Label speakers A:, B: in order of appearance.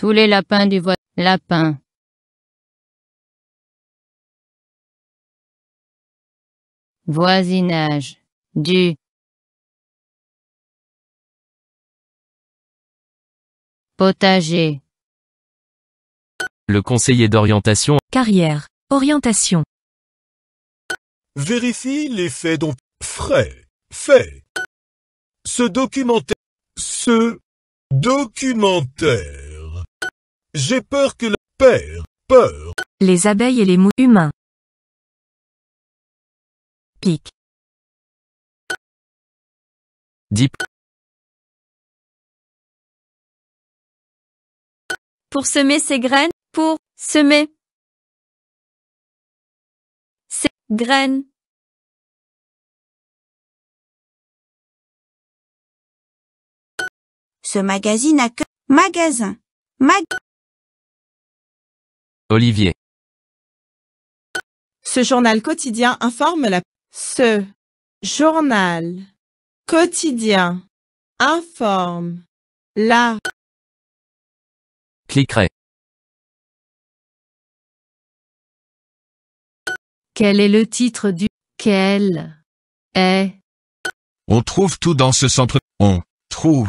A: Tous les lapins du Lapin. Voisinage. Du. Potager. Le conseiller d'orientation. Carrière. Orientation. Vérifie les faits dont frais, fait. Ce documentaire. Ce. Documentaire. J'ai peur que le père, peur. Les abeilles et les mous humains. Pic. Dip. Pour semer ses graines, pour semer ses graines. Ce magazine a que magasin. Mag Olivier. Ce journal quotidien informe la... Ce journal quotidien informe la... Cliquerai. Quel est le titre du... Quel est... On trouve tout dans ce centre... On trouve